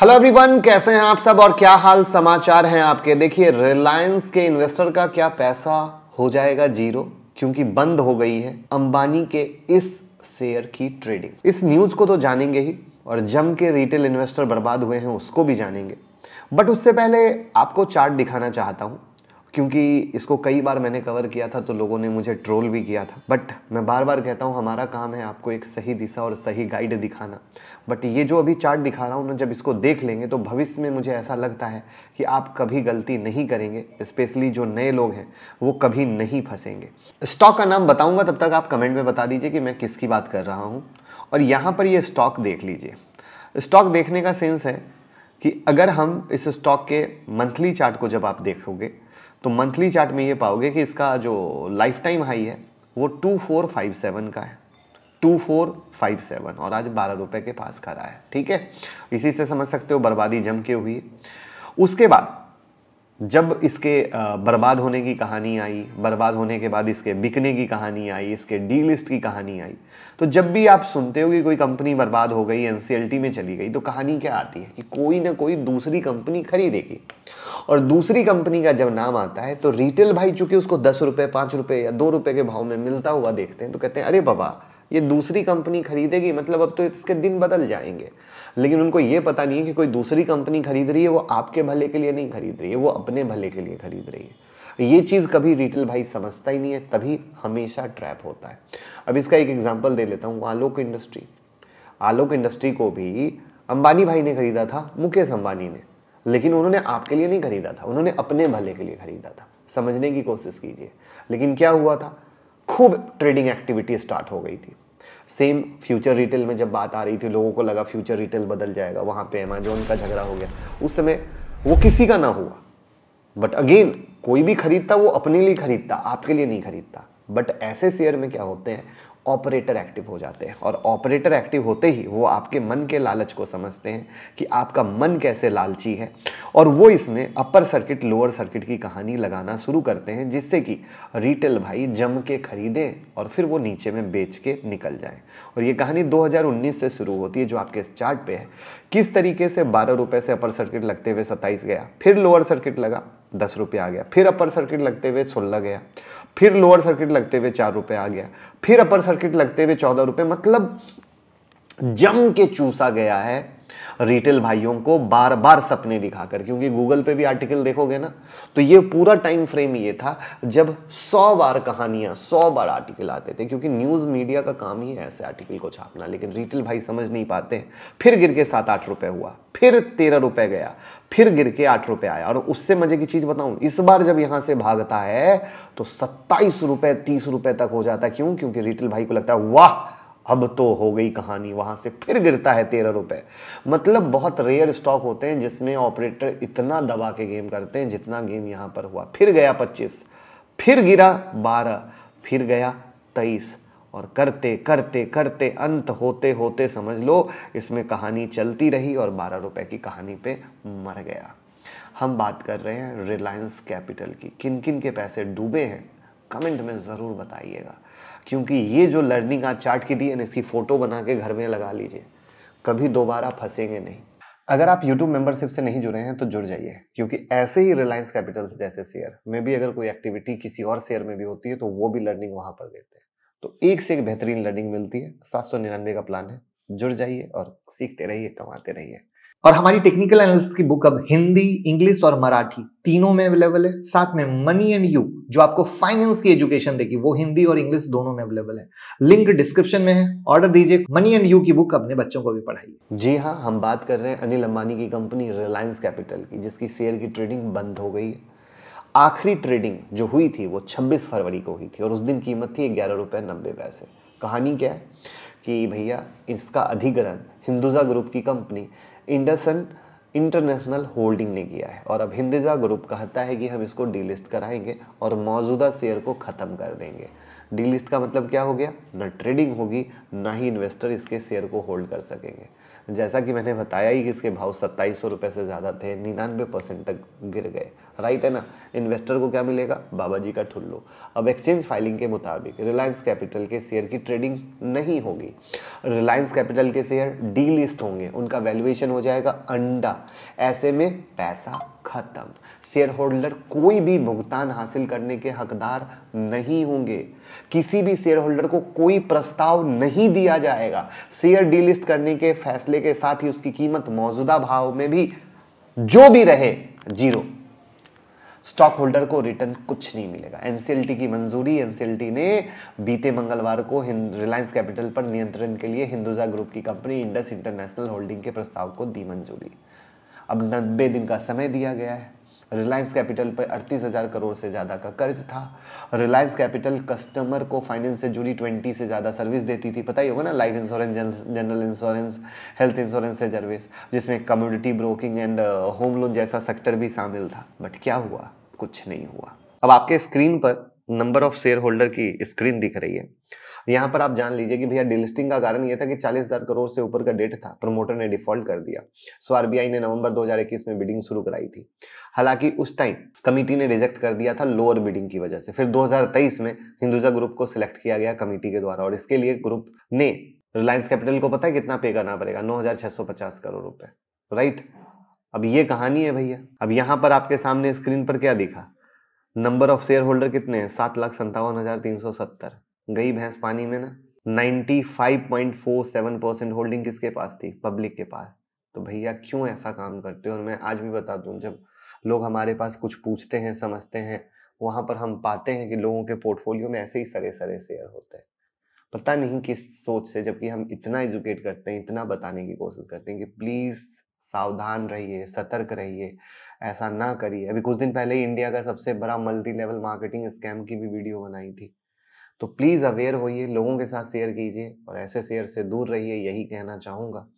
hello everyone कैसे हैं आप सब और क्या हाल समाचार हैं आपके देखिए रिलायंस के इन्वेस्टर का क्या पैसा हो जाएगा जीरो क्योंकि बंद हो गई है अंबानी के इस शेयर की ट्रेडिंग इस न्यूज को तो जानेंगे ही और जम के रिटेल इन्वेस्टर बर्बाद हुए हैं उसको भी जानेंगे बट उससे पहले आपको चार्ट दिखाना चाहता हूं क्योंकि इसको कई बार मैंने कवर किया था तो लोगों ने मुझे ट्रोल भी किया था बट मैं बार बार कहता हूँ हमारा काम है आपको एक सही दिशा और सही गाइड दिखाना बट ये जो अभी चार्ट दिखा रहा हूँ ना जब इसको देख लेंगे तो भविष्य में मुझे ऐसा लगता है कि आप कभी गलती नहीं करेंगे स्पेशली जो नए लोग हैं वो कभी नहीं फंसेंगे स्टॉक का नाम बताऊँगा तब तक आप कमेंट में बता दीजिए कि मैं किसकी बात कर रहा हूँ और यहाँ पर ये स्टॉक देख लीजिए स्टॉक देखने का सेंस है कि अगर हम इस स्टॉक के मंथली चार्ट को जब आप देखोगे तो मंथली चार्ट में ये पाओगे कि इसका जो लाइफ टाइम हाई है वो टू फोर फाइव सेवन का है टू फोर फाइव सेवन और आज बारह रुपये के पास खड़ा है ठीक है इसी से समझ सकते हो बर्बादी जम के हुई है उसके बाद जब इसके बर्बाद होने की कहानी आई बर्बाद होने के बाद इसके बिकने की कहानी आई इसके डी लिस्ट की कहानी आई तो जब भी आप सुनते हो कि कोई कंपनी बर्बाद हो गई एन में चली गई तो कहानी क्या आती है कि कोई ना कोई दूसरी कंपनी खरीदेगी और दूसरी कंपनी का जब नाम आता है तो रिटेल भाई चूंकि उसको दस रुपये पाँच रुपये या दो रुपये के भाव में मिलता हुआ देखते हैं तो कहते हैं अरे बाबा ये दूसरी कंपनी खरीदेगी मतलब अब तो इसके दिन बदल जाएंगे लेकिन उनको ये पता नहीं है कि कोई दूसरी कंपनी खरीद रही है वो आपके भले के लिए नहीं खरीद रही है वो अपने भले के लिए खरीद रही है ये चीज़ कभी रिटेल भाई समझता ही नहीं है तभी हमेशा ट्रैप होता है अब इसका एक एग्जाम्पल दे लेता हूँ आलोक इंडस्ट्री आलोक इंडस्ट्री को भी अंबानी भाई ने खरीदा था मुकेश अंबानी ने लेकिन उन्होंने आपके लिए नहीं खरीदा था उन्होंने अपने भले के लिए खरीदा था समझने की कोशिश कीजिए लेकिन क्या हुआ था खूब ट्रेडिंग एक्टिविटी स्टार्ट हो गई थी सेम फ्यूचर रिटेल में जब बात आ रही थी लोगों को लगा फ्यूचर रिटेल बदल जाएगा वहां पे अमेजोन का झगड़ा हो गया उस समय वो किसी का ना हुआ बट अगेन कोई भी खरीदता वो अपने लिए खरीदता आपके लिए नहीं खरीदता बट ऐसे शेयर में क्या होते हैं ऑपरेटर एक्टिव हो जाते हैं और ऑपरेटर एक्टिव होते ही वो आपके मन के लालच को समझते हैं कि आपका मन कैसे लालची है और वो इसमें अपर सर्किट लोअर सर्किट की कहानी लगाना शुरू करते हैं जिससे कि रिटेल भाई जम के खरीदें और फिर वो नीचे में बेच के निकल जाएं और ये कहानी 2019 से शुरू होती है जो आपके इस चार्ट पे है किस तरीके से बारह रुपये से अपर सर्किट लगते हुए सत्ताईस गया फिर लोअर सर्किट लगा दस रुपये आ गया फिर अपर सर्किट लगते हुए सोलह गया फिर लोअर सर्किट लगते हुए चार रुपये आ गया फिर अपर सर्किट लगते हुए चौदह रुपये मतलब जम के चूसा गया है रिटेल भाइयों को बार बार सपने दिखाकर क्योंकि गूगल पे भी आर्टिकल देखोगे ना तो ये पूरा टाइम फ्रेम ये था जब सौ बार कहानियां सौ बार आर्टिकल आते थे क्योंकि न्यूज़ मीडिया का काम ही है ऐसे आर्टिकल को छापना लेकिन रिटेल भाई समझ नहीं पाते फिर गिर के सात आठ रुपए हुआ फिर तेरह रुपए गया फिर गिर के आठ रुपए आया और उससे मजे की चीज़ बताऊं इस बार जब यहां से भागता है तो सत्ताईस रुपए तीस रुपए तक हो जाता है क्यों क्योंकि रिटेल भाई को लगता है वाह अब तो हो गई कहानी वहाँ से फिर गिरता है तेरह रुपये मतलब बहुत रेयर स्टॉक होते हैं जिसमें ऑपरेटर इतना दबा के गेम करते हैं जितना गेम यहाँ पर हुआ फिर गया पच्चीस फिर गिरा बारह फिर गया तेईस और करते करते करते अंत होते होते समझ लो इसमें कहानी चलती रही और बारह रुपए की कहानी पे मर गया हम बात कर रहे हैं रिलायंस कैपिटल की किन किन के पैसे डूबे हैं कमेंट में ज़रूर बताइएगा क्योंकि ये जो लर्निंग आज चार्ट की दी है इसकी फ़ोटो बना के घर में लगा लीजिए कभी दोबारा फंसेंगे नहीं अगर आप YouTube मेंबरशिप से नहीं जुड़े हैं तो जुड़ जाइए क्योंकि ऐसे ही रिलायंस कैपिटल जैसे शेयर में भी अगर कोई एक्टिविटी किसी और शेयर में भी होती है तो वो भी लर्निंग वहाँ पर देते हैं तो एक से एक बेहतरीन लर्निंग मिलती है सात सौ निन्यानवे का प्लान है जुड़ जाइए और सीखते रहिए कमाते रहिए और हमारी टेक्निकल एनालिसिस की बुक अब हिंदी इंग्लिश और मराठी तीनों में अवेलेबल है साथ में मनी एंड यू जो आपको फाइनेंस की एजुकेशन देगी वो हिंदी और इंग्लिश दोनों में अवेलेबल है लिंक डिस्क्रिप्शन में है ऑर्डर दीजिए मनी एंड यू की बुक अपने बच्चों को भी पढ़ाइए जी हाँ हम बात कर रहे हैं अनिल अंबानी की कंपनी रिलायंस कैपिटल की जिसकी शेयर की ट्रेडिंग बंद हो गई है आखिरी ट्रेडिंग जो हुई थी वो 26 फरवरी को हुई थी और उस दिन कीमत थी ग्यारह रुपये नब्बे पैसे कहानी क्या है कि भैया इसका अधिग्रहण हिंदुजा ग्रुप की कंपनी इंडसन इंटरनेशनल होल्डिंग ने किया है और अब हिंदजा ग्रुप कहता है कि हम इसको डीलिस्ट कराएंगे और मौजूदा शेयर को ख़त्म कर देंगे डीलिस्ट का मतलब क्या हो गया ना ट्रेडिंग होगी ना ही इन्वेस्टर इसके शेयर को होल्ड कर सकेंगे जैसा कि मैंने बताया ही कि इसके भाव सत्ताईस सौ रुपये से ज़्यादा थे निन्यानवे परसेंट तक गिर गए राइट है ना इन्वेस्टर को क्या मिलेगा बाबा जी का ठुल्लो अब एक्सचेंज फाइलिंग के मुताबिक रिलायंस कैपिटल के शेयर की ट्रेडिंग नहीं होगी रिलायंस कैपिटल के शेयर डी लिस्ट होंगे उनका वैल्यूएशन हो जाएगा अंडा ऐसे में पैसा खत्म शेयर होल्डर कोई भी भुगतान हासिल करने के हकदार नहीं होंगे किसी भी शेयर होल्डर को कोई प्रस्ताव नहीं दिया जाएगा शेयर डीलिस्ट करने के फैसले के साथ ही उसकी कीमत मौजूदा भाव में भी जो भी रहे जीरो स्टॉक होल्डर को रिटर्न कुछ नहीं मिलेगा एनसीएलटी की मंजूरी एनसीएलटी ने बीते मंगलवार को रिलायंस कैपिटल पर नियंत्रण के लिए हिंदुजा ग्रुप की कंपनी इंडस इंटरनेशनल होल्डिंग के प्रस्ताव को दी मंजूरी अब नब्बे दिन का समय दिया गया है रिलायंस कैपिटल पर अड़तीस हज़ार करोड़ से ज़्यादा का कर्ज था रिलायंस कैपिटल कस्टमर को फाइनेंस से जुड़ी ट्वेंटी से ज़्यादा सर्विस देती थी पता ही होगा ना life insurance general insurance health insurance service जिसमें community broking and home loan जैसा सेक्टर भी शामिल था बट क्या हुआ कुछ नहीं हुआ अब आपके स्क्रीन पर नंबर ऑफ शेयर होल्डर की स्क्रीन दिख रही है यहाँ पर आप जान लीजिए कि भैया डिलिस्टिंग का कारण यह था कि चालीस हजार करोड़ से ऊपर का डेट था प्रमोटर ने डिफॉल्ट कर दिया सो आरबीआई ने नवंबर 2021 में बिडिंग शुरू कराई थी हालांकि उस टाइम कमेटी ने रिजेक्ट कर दिया था लोअर बिडिंग की वजह से फिर तेईस में हिंदुजा ग्रुप को सिलेक्ट किया गया कमेटी के द्वारा और इसके लिए ग्रुप ने रिलायंस कैपिटल को पता है कितना पे करना पड़ेगा पचास करोड़ रुपए राइट अब ये कहानी है भैया अब यहाँ पर आपके सामने स्क्रीन पर क्या दिखा नंबर ऑफ शेयर होल्डर कितने हैं सात लाख संतावन हजार तीन सौ सत्तर गई भैंस पानी में ना 95.47 परसेंट होल्डिंग किसके पास थी पब्लिक के पास तो भैया क्यों ऐसा काम करते हो और मैं आज भी बता दूं जब लोग हमारे पास कुछ पूछते हैं समझते हैं वहाँ पर हम पाते हैं कि लोगों के पोर्टफोलियो में ऐसे ही सरे सरे शेयर होते हैं पता नहीं किस सोच से जबकि हम इतना एजुकेट करते हैं इतना बताने की कोशिश करते हैं कि प्लीज़ सावधान रहिए सतर्क रहिए ऐसा ना करिए अभी कुछ दिन पहले ही इंडिया का सबसे बड़ा मल्टी लेवल मार्केटिंग स्कैम की भी वीडियो बनाई थी तो प्लीज़ अवेयर होइए लोगों के साथ शेयर कीजिए और ऐसे शेयर से दूर रहिए यही कहना चाहूँगा